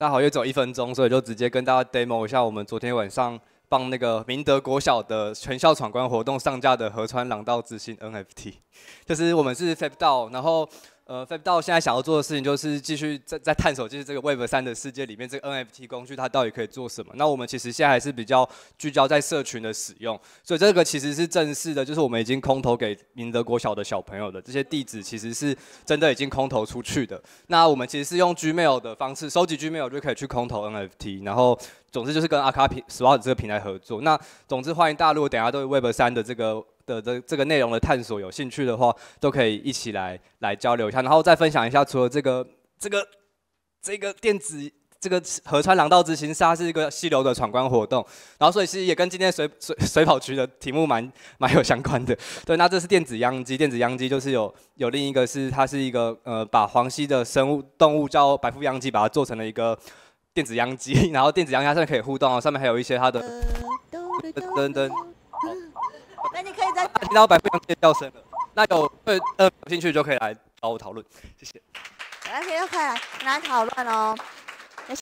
大家好，又走一分钟，所以就直接跟大家 demo 一下我们昨天晚上帮那个明德国小的全校闯关活动上架的合川廊道之星 NFT，就是我们是 FabDao，然后。呃，到现在想要做的事情就是继续在在探索，就是这个 Web 3的世界里面，这个 NFT 工具它到底可以做什么？那我们其实现在还是比较聚焦在社群的使用，所以这个其实是正式的，就是我们已经空投给明德国小的小朋友的这些地址，其实是真的已经空投出去的。那我们其实是用 Gmail 的方式收集 Gmail 就可以去空投 NFT，然后总之就是跟 Akap Swap 这个平台合作。那总之欢迎大陆等下对 Web 3的这个的这这个内容的探索，有兴趣的话，都可以一起来来交流一下，然后再分享一下。除了这个这个这个电子这个河川廊道之行，是它是一个溪流的闯关活动，然后所以其实也跟今天水水水跑局的题目蛮蛮有相关的。对，那这是电子秧机，电子秧机就是有有另一个是它是一个呃把黄溪的生物动物叫白富秧鸡，把它做成了一个电子秧机，然后电子秧鸡上面可以互动，哦，上面还有一些它的噔噔。那你可以再听到白富的叫声了，那有对呃有兴趣就可以来找我讨论，谢谢。来，可以快来来讨论哦。